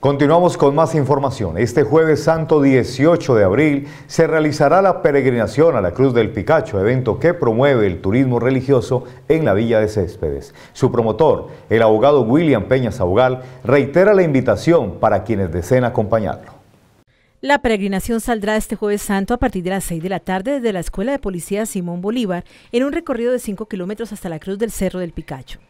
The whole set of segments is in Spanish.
Continuamos con más información. Este jueves santo 18 de abril se realizará la peregrinación a la Cruz del Picacho, evento que promueve el turismo religioso en la Villa de Céspedes. Su promotor, el abogado William Peña Saugal, reitera la invitación para quienes deseen acompañarlo. La peregrinación saldrá este jueves santo a partir de las 6 de la tarde desde la Escuela de Policía Simón Bolívar en un recorrido de 5 kilómetros hasta la Cruz del Cerro del Picacho.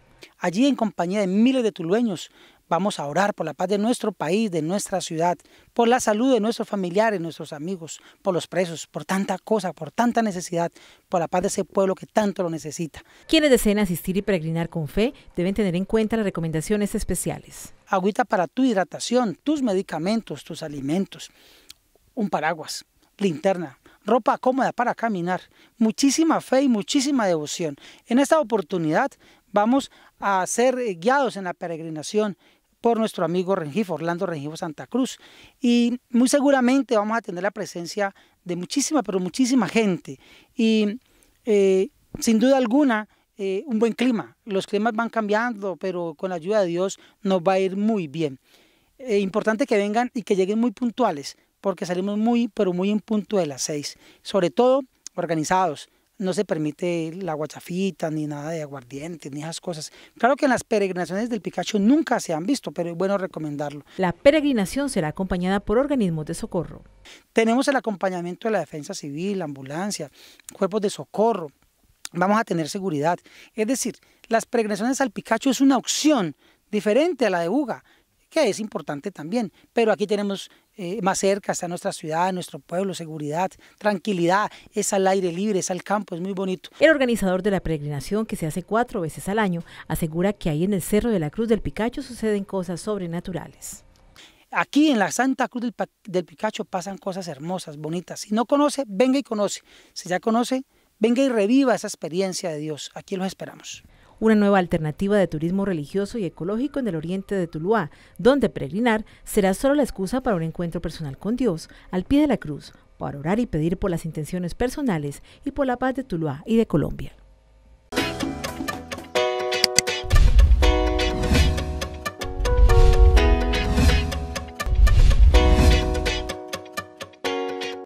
Allí, en compañía de miles de tulueños, Vamos a orar por la paz de nuestro país, de nuestra ciudad, por la salud de nuestros familiares, nuestros amigos, por los presos, por tanta cosa, por tanta necesidad, por la paz de ese pueblo que tanto lo necesita. Quienes deseen asistir y peregrinar con fe deben tener en cuenta las recomendaciones especiales. Agüita para tu hidratación, tus medicamentos, tus alimentos, un paraguas, linterna, ropa cómoda para caminar, muchísima fe y muchísima devoción. En esta oportunidad vamos a ser eh, guiados en la peregrinación por nuestro amigo Rengifo, Orlando Rengifo Santa Cruz. Y muy seguramente vamos a tener la presencia de muchísima, pero muchísima gente. Y eh, sin duda alguna, eh, un buen clima. Los climas van cambiando, pero con la ayuda de Dios nos va a ir muy bien. importante que vengan y que lleguen muy puntuales, porque salimos muy, pero muy en punto de las seis. Sobre todo organizados, no se permite la guachafita ni nada de aguardiente ni esas cosas. Claro que en las peregrinaciones del Picacho nunca se han visto, pero es bueno recomendarlo. La peregrinación será acompañada por organismos de socorro. Tenemos el acompañamiento de la defensa civil, ambulancia, cuerpos de socorro. Vamos a tener seguridad. Es decir, las peregrinaciones al Picacho es una opción diferente a la de UGA que es importante también. Pero aquí tenemos eh, más cerca, está nuestra ciudad, nuestro pueblo, seguridad, tranquilidad, es al aire libre, es al campo, es muy bonito. El organizador de la peregrinación, que se hace cuatro veces al año, asegura que ahí en el Cerro de la Cruz del Picacho suceden cosas sobrenaturales. Aquí en la Santa Cruz del, del Picacho pasan cosas hermosas, bonitas. Si no conoce, venga y conoce. Si ya conoce, venga y reviva esa experiencia de Dios. Aquí los esperamos una nueva alternativa de turismo religioso y ecológico en el oriente de Tuluá, donde peregrinar será solo la excusa para un encuentro personal con Dios al pie de la cruz, para orar y pedir por las intenciones personales y por la paz de Tuluá y de Colombia.